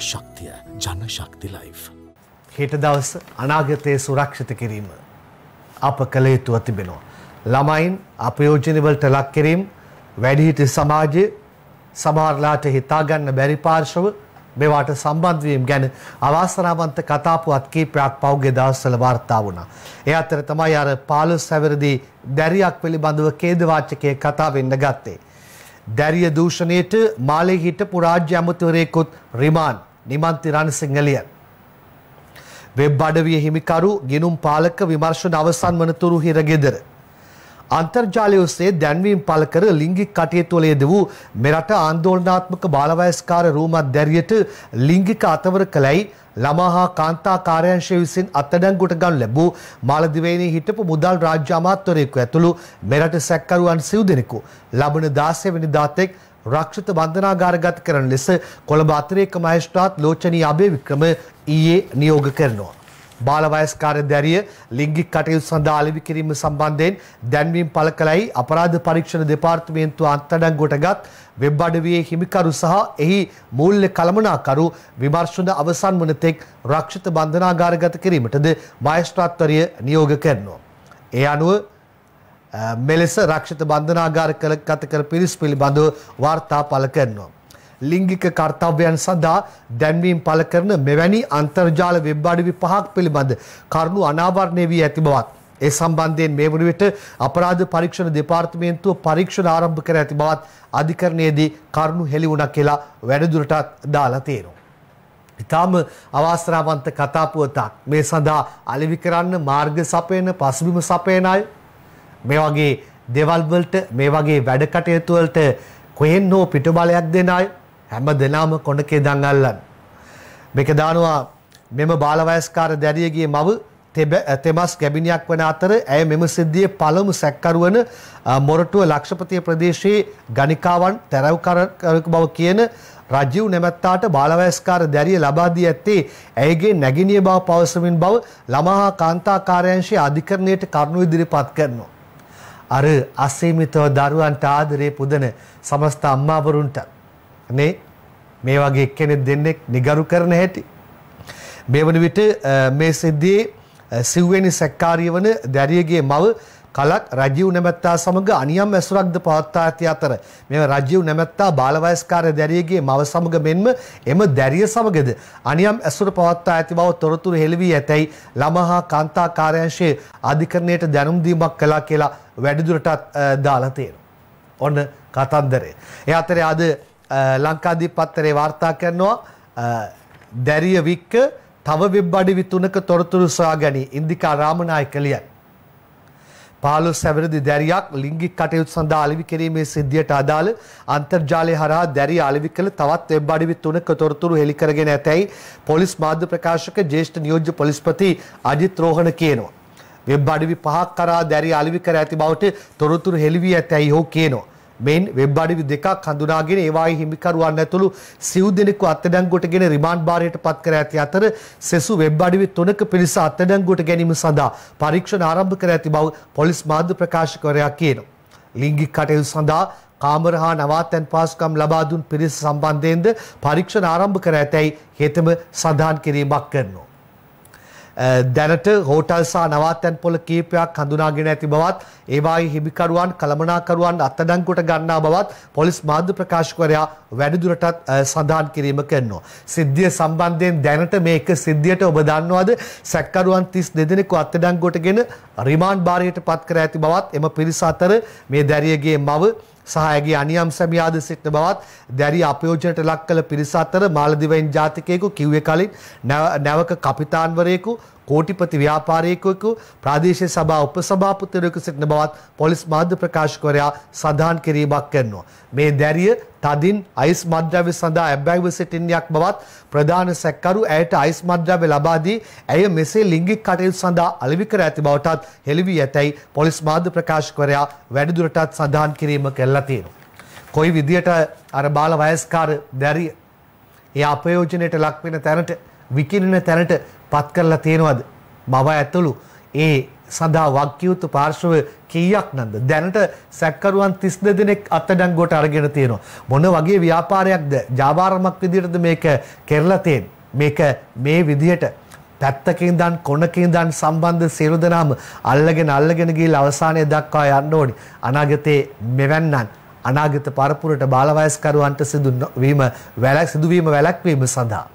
ශක්තිය ජන ශක්ති ලයිෆ්. හෙට දවස් අනාගතය සුරක්ෂිත කිරීම අප කළ යුතුව තිබෙනවා. ළමයින් අපයෝජනවලට ලක් කිරීම් වැඩිහිටි සමාජය සමහරලාට හිතාගන්න බැරි පාර්ශව මෙවාට සම්බන්ධවීම් ගැන අවාසනාවන්ත කතාපුවත් කීපයක් පෞගේ දවස්වල වාර්තා වුණා. ඒ අතර තමයි අර 15 සැවරදී දැරියක් පිළිබඳව ඛේදවාචකයේ කතා වෙන්න ගත්තේ. දැරිය දූෂණයට මාලේ හිටපු රාජ්‍ය අමුතුවරයෙකුත් රිමාන්ඩ් නිමන්ති රණසිංහලියන්. වෙබ් අඩවිය හිමිකරු ගිනුම් පාලක විමර්ශන අවසන් වනතුරු හිරගෙදර. අන්තර්ජාලය ඔස්සේ දැන්වීම් පල කර ලිංගික් කටයුතුවල යෙද වූ මෙරට ආන්දෝලනාත්මක බාලවයස්කාර රූමත් දැරියට ලිංගික අතවර කළයි ළමා හා කාන්තා කාර්යංශය විසින් අත්අඩංගුවට ගන්න ලැබූ මාලදිවයිනේ හිටපු මුදල් රාජ්‍ය අමාත්‍යවරයෙකු ඇතුළු මෙරට සැකකරුවන් සිව් දෙනෙකු ලබන 16 වෙනිදා තෙක් රක්ෂිත බන්ධනාගාරගත කරන ලෙස කොළඹ අතිරේක මහේස්ත්‍රාත් ලෝචනී අබේවික්‍රම ඊයේ නියෝග කරනවා. බාලවයස්කාර දැරිය ලිංගික කටයුතු සඳහා අලෙවි කිරීම සම්බන්ධයෙන් දැන්වීම් පළ කළයි අපරාධ පරීක්ෂණ දෙපාර්තමේන්තුව අත්අඩංගුවටගත් වෙබ් අඩවියේ හිමිකරු සහ එහි මූල්‍ය කළමනාකරු විමර්ශන අවසන් වන තෙක් රක්ෂිත බන්ධනාගාරගත කිරීමටද මහේස්ත්‍රාත්වරය නියෝග කරනවා. ඒ අනුව මෙලෙස රක්ෂිත බන්ධනාගාර කළ ගත කර පිරිස් පිළිබඳව වාර්තා පළ කරනවා. ලිංගික කර්තව්‍යයන් සඳහා දැන්වීම් පළ කරන මෙවැනි අන්තර්ජාල වෙබ් අඩවි පහක් පිළිබඳ කරුණු අනාවරණය වී ඇති බවත්. ඒ සම්බන්ධයෙන් මේ වන විට අපරාධ පරීක්ෂණ දෙපාර්තමේන්තුව පරීක්ෂණ ආරම්භ කර ඇති බවත් අධිකරණයේදී කරුණු හෙළි වුණා කියලා වැඩිදුරටත් දාලා තියෙනවා. ඉතාම අවාසනාවන්ත කතා පුවතක් මේ සඳහා අලෙවි කරන්න මාර්ග සපයන පසුබිම සපයන අය මේ වගේ දේවල් වලට මේ වගේ වැඩ කටයුතු වලට කොහෙන් හෝ පිටුබලයක් දෙන අය හැම දිනම කොණකේ දන් අල්ලන මේක දානවා මෙම බාලවයස්කාර දැරියගේ මව තෙමස් ගැබිනියක් වන අතර ඇය මෙම සිද්ධිය පළමු සැක්කරුවන මොරටුව ලක්ෂපතිය ප්‍රදේශයේ ගණිකාවන් තැරවකරක බව කියන රජීව් නැමැත්තාට බාලවයස්කාර දැරිය ලබා දී ඇත්තේ ඇයගේ නැගිනිය බව පවසමින් බව ළමහා කාන්තාකාරයංශයේ අධිකරණයට කරුණු ඉදිරිපත් කරනවා. අර අසීමිතව දරුවන්ට ආදරේ පුදන සමස්ත අම්මාවරුන්ට නේ මේ වගේ එක්කෙනෙක් දෙන්නෙක් නිගරු කරන හැටි මේ වන විට මේ සිද්ධියේ සිව්වෙනි සැක්කාරිය වන දැරියගේ මව කලක් රජීව් නැමැත්තා සමග අනියම් ඇසුරක්ද පවත්වා ඇති අතර මෙම රජීව් නැමැත්තා බාලවයස්කාර දැරියගේ මව සමග මෙන්ම එම දැරිය සමගද අනියම් ඇසුර පවත්වා ඇති බව තොරතුරු හෙළි වී ඇතැයි ළමහා කාන්තා කාර්යාංශයේ අධිකරණයට දැනුම් දීමක් කළා කියලා වැඩිදුරටත් දාලා තියෙනවා. ඔන්න කතන්දරේ. ඒ අතරේ අද ලංකාදීප පත්තරේ වාර්තා කරනවා දැරිය වික්ක තව වෙබ් අඩවි තුනක තොරතුරු සොයාගනී ඉන්දිකා රාමනායක ලියයි. පාලොස් සැවරදි දැරියක් ලිංගික් කටයුතු සඳහා අලෙවි කිරීමේ සිද්ධියට අදාළ අන්තර්ජාලය හරහා දැරිය අලෙවි කළ තවත් වෙබ් අඩවි තුනක තොරතුරු හෙළි කරගෙන ඇතැයි පොලිස් මාධ්‍ය ප්‍රකාශක ජ්‍යෙෂ්ඨ නියෝජ්‍ය පොලිස්පති අජිත් රෝහණ කියනවා. වෙබ් අඩවි පහක් කරා දැරිය අලෙවි කර ඇති බවට තොරතුරු හෙළි වී ඇතැයි ඔහු කියනවා. මෙයින් වෙබ් අඩවි දෙකක් හඳුනාගෙන ඒවායේ හිමිකරුවන් ඇතුළු සිව් දෙනෙකු අත්අඩංගුවටගෙන රිමාන්ඩ් භාරයට පත් කර ඇති අතර සෙසු වෙබ් අඩවි තුනක පිරිස අත්අඩංගුවට ගැනීම සඳහා පරීක්ෂණ ආරම්භ කර ඇති බව පොලිස් මාධ්‍ය ප්‍රකාශකවරයා කියනවා. ලිංගික කටයුතු සඳහා කාමර හා නවාතැන් පාසුකම් ලබා දුන් පිරිස සම්බන්ධයෙන්ද පරීක්ෂණ ආරම්භ කර ඇතැයි හෙතෙම සඳහන් කිරීමක් කරනවා. දැනට හෝටල් සහ නවාතැන් පොළ කීපයක් හඳුනාගෙන ඇති බවත් ඒවායේ හිමිකරුවන් කළමනාකරුවන් අත්අඩංගුවට ගන්නා බවත් පොලිස් මාධ්‍ය ප්‍රකාශකවරයා වැඩිදුරටත් සඳහන් කිරීම කරනවා. සිද්ධිය සම්බන්ධයෙන් දැනට මේක සිද්ධියට ඔබ දන්නවද සැකකරුවන් 32 දෙනෙකු අත්අඩංගුවටගෙන රිමාන්ඩ් භාරයට පත් කර ඇති බවත් එම පිරිස අතර මේ දැරියගේ මව සහයගේ අනියම් සැමියාද සිටින බවත් දැරි අපයෝජනට ලක් කළ පිරිස අතර මාලදිවයින් ජාතිකයෙකු කිව්වේ කලින් නැවක කපිතාන්වරයෙකු කෝටිපති ව්‍යාපාරයකයෙකු ප්‍රාදේශීය සභා උපසභාපතිවරයෙකු සිටින බවත් පොලිස් මාධ්‍ය ප්‍රකාශකවරයා සඳහන් කිරීමක් කරනවා. මේ දැරිය තදින් අයිස් මද්‍රව්‍ය සඳහා ඇබ්බැහිව සිටින්නක් බවත් ප්‍රධාන සැකකරු ඇයට අයිස් මද්‍රව්‍ය ලබා දී ඇය මෙසේ ලිංගික කටයුතු සඳහා අලෙවි කර ඇති බවටත් හෙළිවි ඇතැයි පොලිස් මාධ්‍ය ප්‍රකාශකවරයා වැඩිදුරටත් සඳහන් කිරීම කළා තියෙනවා. කොයි විදියට අර බාල වයස්කාර දැරිය ඒ අපයෝජනයට ලක් වෙන තැනට විකිරණ තැනට පත් කරලා තියෙනවද බව ඇතුළු ඒ සඳහා වක්්‍යයුතු පාර්ශව කීයක් නන්ද. දැනට සැක්කරුවන් තිස් දෙනෙක් අත්තඩන් ගොට අරගෙන තියෙනවා. මොන වගේ ව්‍යාපාරයක්ද ජාවාරමක් විදිරද මේක කෙරලතයෙන්. මේක මේ විදිහට පැත්තකින් දන් කොනකින් දන් සම්බන්ධ සිරුදනාම අල්ලගෙන අල්ලගෙන ගිල් අවසානය දක්වා යන්න ඕනි. අනාගතයේ මෙවැන්නන්. අනාගත පරපුරට බාලවයස්කරුවන්ට සිදුවීම වැලක් සිදුවීම වැලැක්වීම සඳහා.